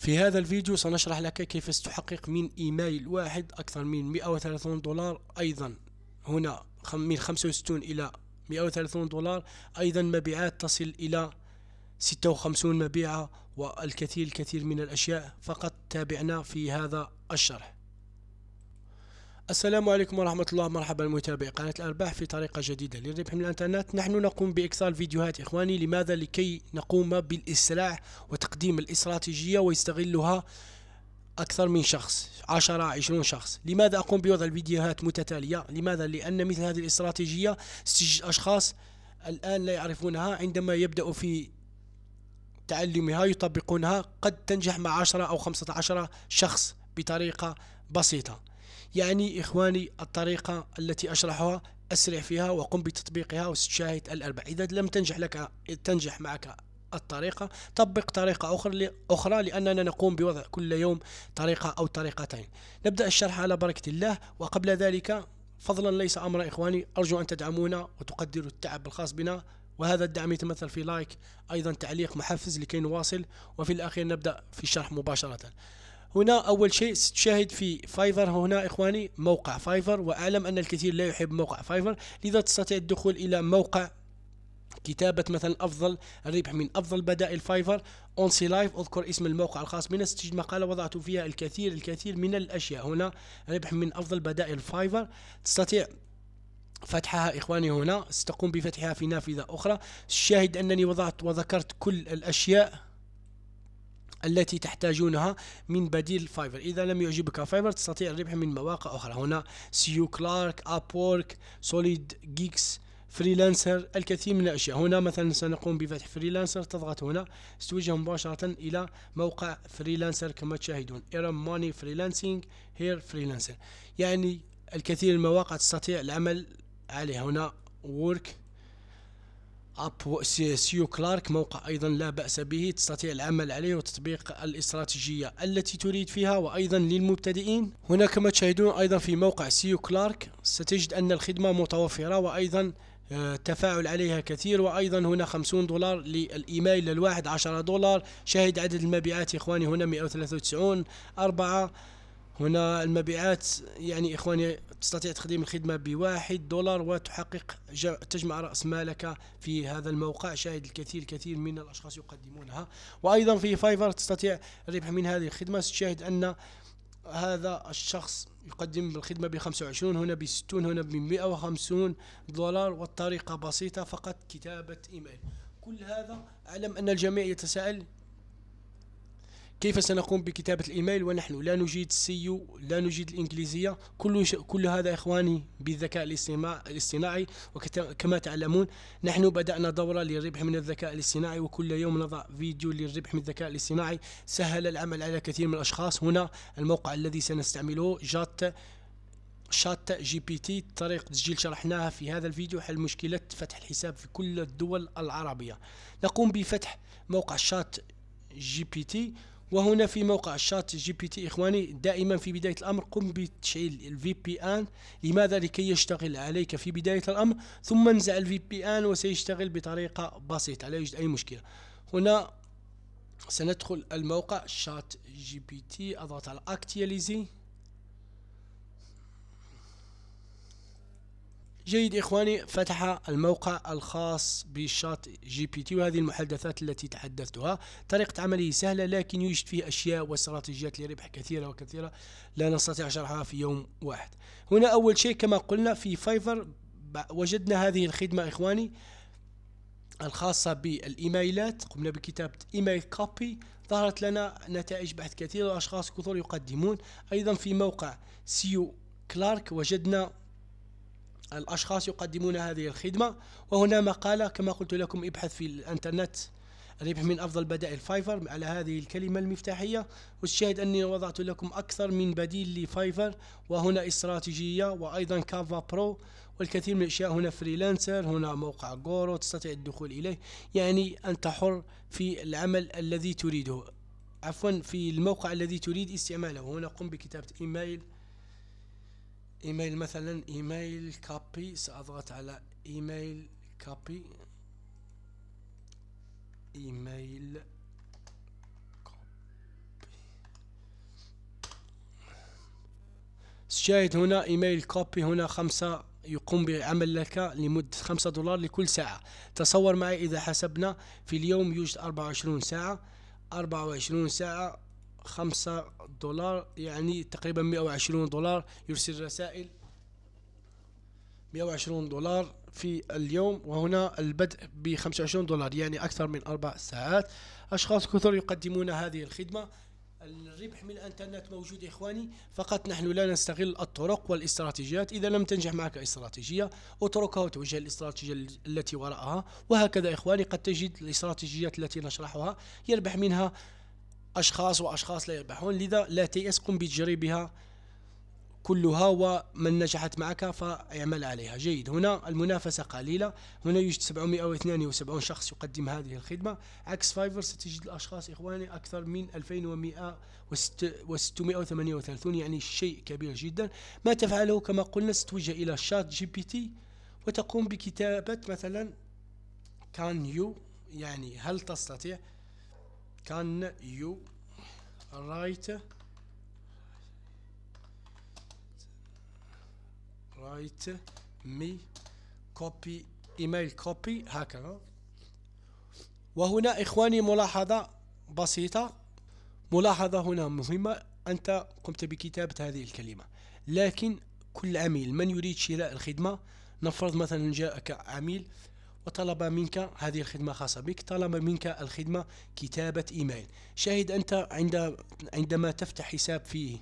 في هذا الفيديو سنشرح لك كيف ستحقق من ايميل واحد اكثر من 130 دولار ايضا هنا من 65 الى 130 دولار ايضا مبيعات تصل الى 56 مبيعة والكثير الكثير من الاشياء فقط تابعنا في هذا الشرح السلام عليكم ورحمة الله مرحبا متابعي قناة الأرباح في طريقة جديدة للربح من الإنترنت نحن نقوم بإكسال فيديوهات إخواني لماذا لكي نقوم بالإسلاع وتقديم الاستراتيجية ويستغلها أكثر من شخص 10 20 شخص لماذا أقوم بوضع الفيديوهات متتالية لماذا لأن مثل هذه الاستراتيجية استجد أشخاص الآن لا يعرفونها عندما يبدأ في تعلمها يطبقونها قد تنجح مع 10 أو 15 شخص بطريقة بسيطة يعني إخواني الطريقة التي أشرحها أسرع فيها وقم بتطبيقها وستشاهد الأربع إذا لم تنجح لك تنجح معك الطريقة طبق طريقة أخرى أخرى لأننا نقوم بوضع كل يوم طريقة أو طريقتين نبدأ الشرح على بركة الله وقبل ذلك فضلا ليس أمر إخواني أرجو أن تدعمونا وتقدروا التعب الخاص بنا وهذا الدعم يتمثل في لايك أيضا تعليق محفز لكي نواصل وفي الأخير نبدأ في الشرح مباشرة هنا أول شيء ستشاهد في فايفر هنا إخواني موقع فايفر وأعلم أن الكثير لا يحب موقع فايفر لذا تستطيع الدخول إلى موقع كتابة مثلا أفضل الربح من أفضل بدائل فايفر أونسي لايف أذكر اسم الموقع الخاص بنا ستجد مقالة وضعت فيها الكثير الكثير من الأشياء هنا ربح من أفضل بدائل فايفر تستطيع فتحها إخواني هنا ستقوم بفتحها في نافذة أخرى شاهد أنني وضعت وذكرت كل الأشياء التي تحتاجونها من بديل فايفر إذا لم يعجبك فايفر تستطيع الربح من مواقع أخرى هنا سيو كلارك أب وورك سوليد جيكس فريلانسر الكثير من الأشياء هنا مثلا سنقوم بفتح فريلانسر تضغط هنا ستوجه مباشرة إلى موقع فريلانسر كما تشاهدون ايرم ماني فريلانسينج هير فريلانسر يعني الكثير من المواقع تستطيع العمل عليها هنا وورك اب سيو كلارك موقع ايضا لا باس به تستطيع العمل عليه وتطبيق الاستراتيجيه التي تريد فيها وايضا للمبتدئين هناك كما تشاهدون ايضا في موقع سيو كلارك ستجد ان الخدمه متوفره وايضا التفاعل آه، عليها كثير وأيضا هنا 50 دولار للإيميل الواحد 10 دولار شاهد عدد المبيعات إخواني هنا 193 4 هنا المبيعات يعني إخواني تستطيع تقديم الخدمة بواحد دولار وتحقق تجمع رأس مالك في هذا الموقع شاهد الكثير الكثير من الأشخاص يقدمونها وأيضا في فايفر تستطيع الربح من هذه الخدمة تشاهد أن هذا الشخص يقدم الخدمة ب 25 هنا ب 60 هنا ب 150 دولار والطريقة بسيطة فقط كتابة إيميل كل هذا أعلم أن الجميع يتساءل كيف سنقوم بكتابة الإيميل ونحن لا نجيد السيو لا نجيد الإنجليزية كل, ش... كل هذا إخواني بالذكاء الاصطناعي وكما تعلمون نحن بدأنا دورة للربح من الذكاء الاصطناعي وكل يوم نضع فيديو للربح من الذكاء الاصطناعي سهل العمل على كثير من الأشخاص هنا الموقع الذي سنستعمله جات شات جي بي تي طريقة تسجيل شرحناها في هذا الفيديو حل مشكلة فتح الحساب في كل الدول العربية نقوم بفتح موقع شات جي بي تي وهنا في موقع الشات جي بي تي إخواني دائما في بداية الأمر قم بتشعيل الفي بي آن لماذا لكي يشتغل عليك في بداية الأمر ثم انزع الفي بي آن وسيشتغل بطريقة بسيطة لا يوجد أي مشكلة هنا سندخل الموقع شات جي بي تي أضغط على أكتياليزي جيد إخواني فتح الموقع الخاص بشات جي بي تي وهذه المحادثات التي تحدثتها طريقة عمله سهلة لكن يوجد فيه أشياء واستراتيجيات لربح كثيرة وكثيرة لا نستطيع شرحها في يوم واحد هنا أول شيء كما قلنا في فايفر وجدنا هذه الخدمة إخواني الخاصة بالإيميلات قمنا بكتابة إيميل كوبي ظهرت لنا نتائج بحث كثيرة وأشخاص كثر يقدمون أيضا في موقع سيو كلارك وجدنا الأشخاص يقدمون هذه الخدمة وهنا مقالة كما قلت لكم ابحث في الإنترنت ربح من أفضل بدائل فايفر على هذه الكلمة المفتاحية والشاهد أني وضعت لكم أكثر من بديل لفايفر وهنا استراتيجية وأيضا كافا برو والكثير من الأشياء هنا فريلانسر هنا موقع جورو تستطيع الدخول إليه يعني أنت حر في العمل الذي تريده عفوا في الموقع الذي تريد استعماله هنا قم بكتابة إيميل ايميل مثلا ايميل كابي ساضغط على ايميل كابي ايميل شاهد هنا ايميل كوبي هنا خمسة يقوم بعمل لك لمدة خمسة دولار لكل ساعة تصور معي اذا حسبنا في اليوم يوجد اربعة وعشرون ساعة اربعة وعشرون ساعة خمسة دولار يعني تقريبا 120 دولار يرسل رسائل 120 دولار في اليوم وهنا البدء ب 25 دولار يعني أكثر من أربع ساعات أشخاص كثر يقدمون هذه الخدمة الربح من الانترنت موجود اخواني فقط نحن لا نستغل الطرق والاستراتيجيات اذا لم تنجح معك استراتيجيه اتركها وتوجه الاستراتيجيه التي وراءها وهكذا اخواني قد تجد الاستراتيجيات التي نشرحها يربح منها أشخاص وأشخاص لا يربحون لذا لا تيأس قم بتجريبها كلها ومن نجحت معك فاعمل عليها جيد هنا المنافسة قليلة هنا يوجد 772 شخص يقدم هذه الخدمة عكس فايفر ستجد الأشخاص إخواني أكثر من 2638 يعني شيء كبير جدا ما تفعله كما قلنا ستوجه إلى شات جي بي تي وتقوم بكتابة مثلا كان يو يعني هل تستطيع can you write write me copy email copy هكذا وهنا إخواني ملاحظة بسيطة ملاحظة هنا مهمة أنت قمت بكتابة هذه الكلمة لكن كل عميل من يريد شراء الخدمة نفرض مثلا جاءك عميل وطلب منك هذه الخدمة خاصة بك طلب منك الخدمة كتابة إيميل شاهد أنت عند عندما تفتح حساب في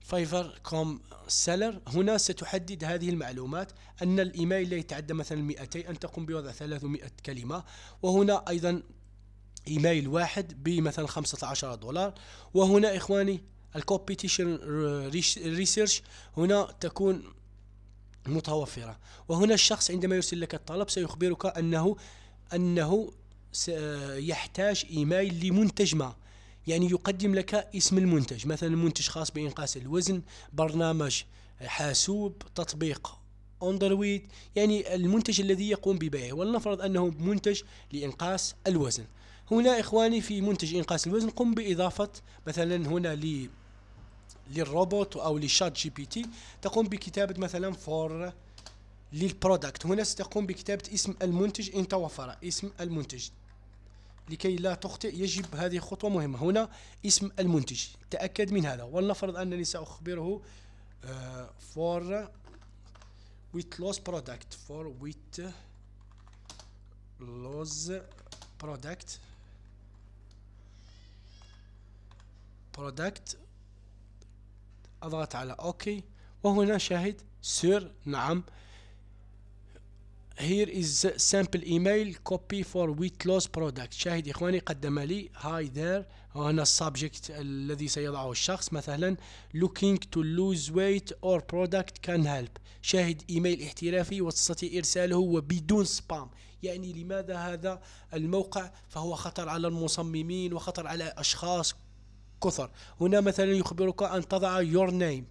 فايفر كوم سيلر هنا ستحدد هذه المعلومات أن الإيميل لا يتعدى مثلا 200 أن تقوم بوضع 300 كلمة وهنا أيضا إيميل واحد بمثلا 15 دولار وهنا إخواني الكوبيتيشن ريسيرش هنا تكون متوفرة وهنا الشخص عندما يرسل لك الطلب سيخبرك أنه أنه يحتاج إيميل لمنتج ما يعني يقدم لك اسم المنتج مثلا منتج خاص بإنقاص الوزن برنامج حاسوب تطبيق اندرويد يعني المنتج الذي يقوم ببيعه ولنفرض أنه منتج لإنقاص الوزن هنا إخواني في منتج إنقاص الوزن قم بإضافة مثلا هنا لي للروبوت او للشات جي بي تي تقوم بكتابه مثلا فور للبرودكت هنا ستقوم بكتابه اسم المنتج ان توفر اسم المنتج لكي لا تخطئ يجب هذه خطوه مهمه هنا اسم المنتج تاكد من هذا ولنفرض انني ساخبره فور ويت لوز برودكت فور ويت لوز برودكت برودكت أضغط على أوكي وهنا شاهد سير نعم here is sample email copy for ويت loss product شاهد إخواني قدم لي hi there وهنا السابجكت الذي سيضعه الشخص مثلا looking to lose weight or product can help شاهد إيميل احترافي وتستطيع إرساله وبدون سبام يعني لماذا هذا الموقع فهو خطر على المصممين وخطر على أشخاص كثر هنا مثلا يخبرك أن تضع your name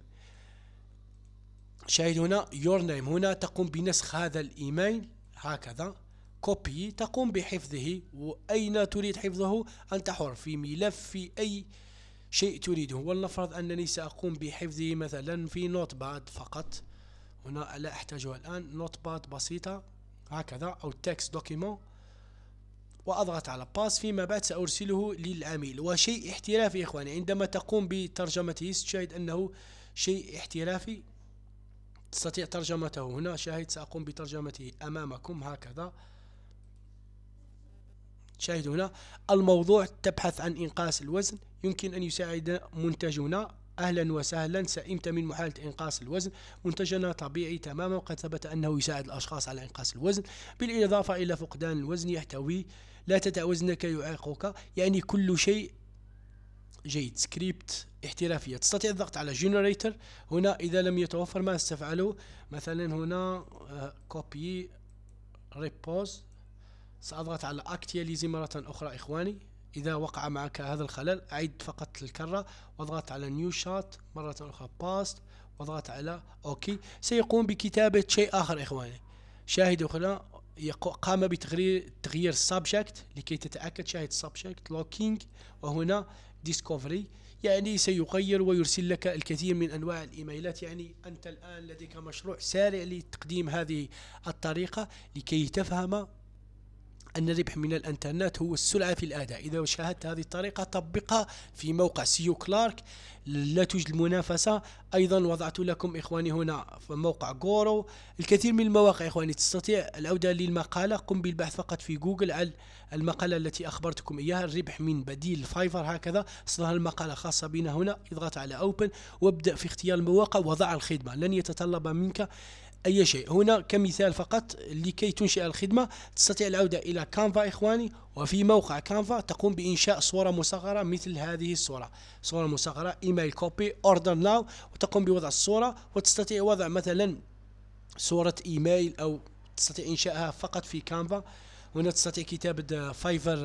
شاهد هنا your name هنا تقوم بنسخ هذا الإيميل هكذا كوبي تقوم بحفظه وأين تريد حفظه أنت حر في ملف في أي شيء تريده ولنفرض أنني سأقوم بحفظه مثلا في نوت باد فقط هنا لا أحتاجها الآن نوت باد بسيطة هكذا أو تكست دوكيمون وأضغط على باس فيما بعد سأرسله للعميل وشيء احترافي إخواني عندما تقوم بترجمته ستشاهد أنه شيء احترافي تستطيع ترجمته هنا شاهد سأقوم بترجمته أمامكم هكذا شاهد هنا الموضوع تبحث عن إنقاص الوزن يمكن أن يساعد منتجنا اهلا وسهلا سئمت من محاوله انقاص الوزن منتجنا طبيعي تماما وقد ثبت انه يساعد الاشخاص على انقاص الوزن بالاضافه الى فقدان الوزن يحتوي لا تدع وزنك يعيقك يعني كل شيء جيد سكريبت احترافيه تستطيع الضغط على جنريتر هنا اذا لم يتوفر ما استفعله مثلا هنا كوبي آه، ريبوز ساضغط على اكتياليزي مره اخرى اخواني إذا وقع معك هذا الخلل أعد فقط الكرة واضغط على نيو شات مرة أخرى باست واضغط على أوكي سيقوم بكتابة شيء آخر إخواني شاهد هنا قام بتغيير تغيير السبجكت لكي تتأكد شاهد السبجكت لوكينج وهنا ديسكوفري يعني سيغير ويرسل لك الكثير من أنواع الإيميلات يعني أنت الآن لديك مشروع سارع لتقديم هذه الطريقة لكي تفهم أن الربح من الإنترنت هو السرعة في الأداء إذا شاهدت هذه الطريقة طبقها في موقع سيو كلارك لا توجد منافسة أيضا وضعت لكم إخواني هنا في موقع جورو الكثير من المواقع إخواني تستطيع العودة للمقالة قم بالبحث فقط في جوجل على المقالة التي أخبرتكم إياها الربح من بديل فايفر هكذا اصلها المقالة خاصة بنا هنا اضغط على أوبن وابدأ في اختيار المواقع وضع الخدمة لن يتطلب منك أي شيء هنا كمثال فقط لكي تنشئ الخدمة تستطيع العودة إلى كانفا إخواني وفي موقع كانفا تقوم بإنشاء صورة مصغرة مثل هذه الصورة صورة مصغرة إيميل كوبي أوردر ناو وتقوم بوضع الصورة وتستطيع وضع مثلا صورة إيميل أو تستطيع إنشائها فقط في كانفا هنا تستطيع كتابة فايفر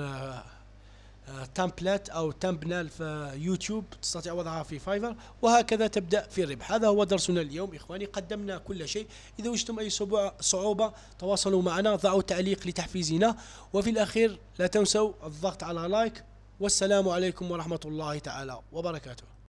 تمبلت آه، او تمبنال في يوتيوب تستطيع وضعها في فايفر وهكذا تبدا في الربح هذا هو درسنا اليوم اخواني قدمنا كل شيء اذا وجدتم اي صعوبه تواصلوا معنا ضعوا تعليق لتحفيزنا وفي الاخير لا تنسوا الضغط على لايك والسلام عليكم ورحمه الله تعالى وبركاته